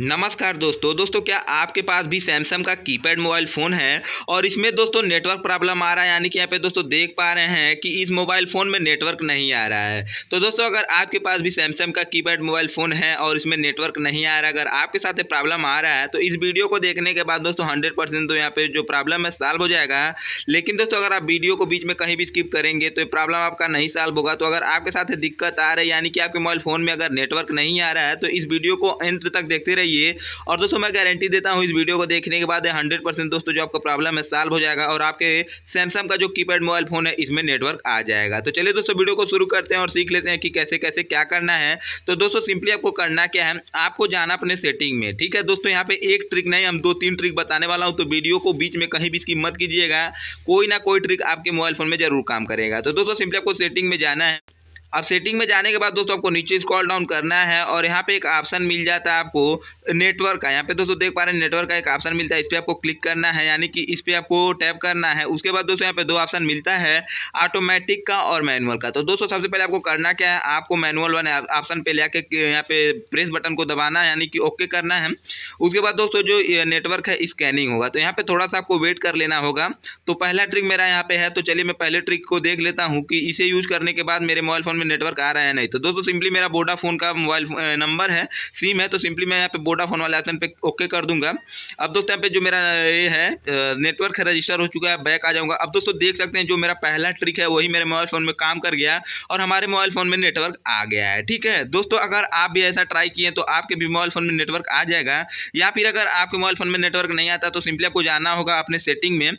नमस्कार दोस्तों दोस्तों क्या आपके पास भी सैमसंग का कीपैड मोबाइल फ़ोन है और इसमें दोस्तों नेटवर्क प्रॉब्लम आ रहा है यानी कि यहाँ पे दोस्तों देख पा रहे हैं कि इस मोबाइल फ़ोन में नेटवर्क नहीं आ रहा है तो दोस्तों अगर आपके पास भी सैमसंग का कीपैड मोबाइल फ़ोन है और इसमें नेटवर्क नहीं आ रहा अगर आपके साथ प्रॉब्लम आ रहा है तो इस वीडियो को देखने के बाद दोस्तों हंड्रेड तो यहाँ पर जो प्रॉब्लम है सॉल्व हो जाएगा लेकिन दोस्तों अगर आप वीडियो को बीच में कहीं भी स्किप करेंगे तो प्रॉब्लम आपका नहीं सॉल्व होगा तो अगर आपके साथ दिक्कत आ रही है यानी कि आपके मोबाइल फ़ोन में अगर नेटवर्क नहीं आ रहा है तो इस वीडियो को एंड तक देखते रहिए चाहिए और दोस्तों मैं गारंटी देता हूँ इस वीडियो को देखने के बाद हंड्रेड परसेंट दोस्तों जो आपका प्रॉब्लम है सॉल्व हो जाएगा और आपके सैमसंग का जो कीपैड मोबाइल फ़ोन है इसमें नेटवर्क आ जाएगा तो चलिए दोस्तों वीडियो को शुरू करते हैं और सीख लेते हैं कि कैसे कैसे क्या करना है तो दोस्तों सिंपली आपको करना क्या है आपको जाना अपने सेटिंग में ठीक है दोस्तों यहाँ पे एक ट्रिक नहीं हम दो तीन ट्रिक बताने वाला हूँ तो वीडियो को बीच में कहीं भी इसकी मत कीजिएगा कोई ना कोई ट्रिक आपके मोबाइल फ़ोन में ज़रूर काम करेगा तो दोस्तों सिंपली आपको सेटिंग में जाना है अब सेटिंग में जाने के बाद दोस्तों आपको नीचे स्क्रॉल डाउन करना है और यहाँ पे एक ऑप्शन मिल जाता है आपको नेटवर्क का यहाँ पे दोस्तों देख पा रहे हैं नेटवर्क का एक ऑप्शन मिलता है इस पर आपको क्लिक करना है यानी कि इस पर आपको टैप करना है उसके बाद दोस्तों यहाँ पे दो ऑप्शन मिलता है ऑटोमेटिक का और मैनुअल का तो दोस्तों सबसे पहले आपको करना क्या है आपको मैनुअल वाले ऑप्शन पर ले यहाँ पे प्रेस बटन को दबाना है यानी कि ओके करना है उसके बाद दोस्तों जो नेटवर्क है स्कैनिंग होगा तो यहाँ पर थोड़ा सा आपको वेट कर लेना होगा तो पहला ट्रिक मेरा यहाँ पे है तो चलिए मैं पहले ट्रिक को देख लेता हूँ कि इसे यूज करने के बाद मेरे मोबाइल फोन में नेटवर्क आ रहा है नहीं तो दोस्तों सिंपली मेरा वोडाफोन का मोबाइल नंबर है सिम है तो सिंपली मैं यहाँ पे वोडाफोन वाले आइकन पे ओके कर दूंगा अब दोस्तों यहाँ पे जो मेरा ये है नेटवर्क है रजिस्टर हो चुका है बैक आ जाऊँगा अब दोस्तों देख सकते हैं जो मेरा पहला ट्रिक है वही मेरे मोबाइल फ़ोन में काम कर गया और हमारे मोबाइल फ़ोन में नेटवर्क आ गया है ठीक है दोस्तों अगर आप भी ऐसा ट्राई किए तो आपके भी मोबाइल फ़ोन में नेटवर्क आ जाएगा या फिर अगर आपके मोबाइल फ़ोन में नेटवर्क नहीं आता तो सिंपली आपको जाना होगा अपने सेटिंग में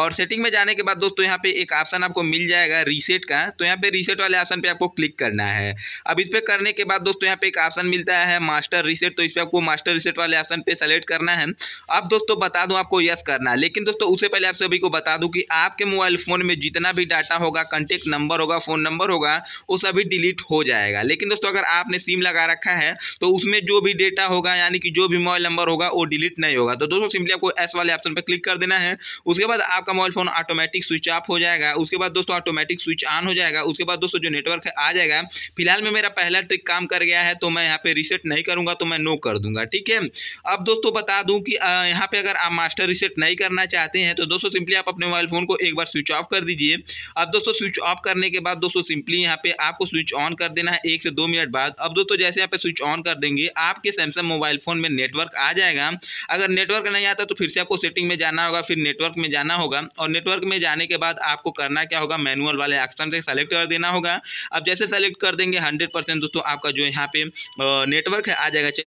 और सेटिंग में जाने के बाद दोस्तों यहाँ पे एक ऑप्शन आपको मिल जाएगा रीसेट का तो यहाँ पे रीसेट वाले ऑप्शन पे आपको आपको क्लिक करना है अब इस पर करने के बाद दोस्तों यहाँ पे एक ऑप्शन मिलता है मास्टर रिसेट तो इस पर आपको मास्टर रिसेट वाले ऑप्शन पे सेलेक्ट करना है अब दोस्तों बता दूँ आपको यस करना है लेकिन दोस्तों उससे पहले आप सभी को बता दूँ कि आपके मोबाइल फ़ोन में जितना भी डाटा होगा कॉन्टेक्ट नंबर होगा फ़ोन नंबर होगा वो सभी डिलीट हो जाएगा लेकिन दोस्तों अगर आपने सिम लगा रखा है तो उसमें जो भी डेटा होगा यानी कि जो भी मोबाइल नंबर होगा वो डिलीट नहीं होगा तो दोस्तों सिंपली आपको एस वाले ऑप्शन पर क्लिक कर देना है उसके बाद आपका mobile phone automatic switch off हो जाएगा उसके बाद दोस्तों ऑटोमेटिक स्विच ऑन हो जाएगा उसके बाद दोस्तों जो नेटवर्क है आ जाएगा फिलहाल में मेरा पहला ट्रिक काम कर गया है तो मैं यहाँ पे रिसेट नहीं करूँगा तो मैं नो कर दूंगा ठीक है अब दोस्तों बता दूँ कि यहाँ पे अगर आप मास्टर रिसेट नहीं करना चाहते हैं तो दोस्तों सिंपली आप अपने मोबाइल फ़ोन को एक बार स्विच ऑफ कर दीजिए अब दोस्तों स्विच ऑफ करने के बाद दोस्तों सिंपली यहाँ पर आपको स्विच ऑन कर देना है एक से दो मिनट बाद अब दोस्तों जैसे यहाँ पर स्विच ऑन कर देंगे आपके सैमसंग मोबाइल फ़ोन में नेटवर्क आ जाएगा अगर नेटवर्क नहीं आता तो फिर से आपको सेटिंग में जाना होगा फिर नेटवर्क में जाना होगा और नेटवर्क में जाने के बाद आपको करना क्या होगा मैनुअल वाले ऑप्शन से सेलेक्ट कर देना होगा अब जैसे सेलेक्ट कर देंगे हंड्रेड परसेंट दोस्तों आपका जो यहाँ पे नेटवर्क है आ जाएगा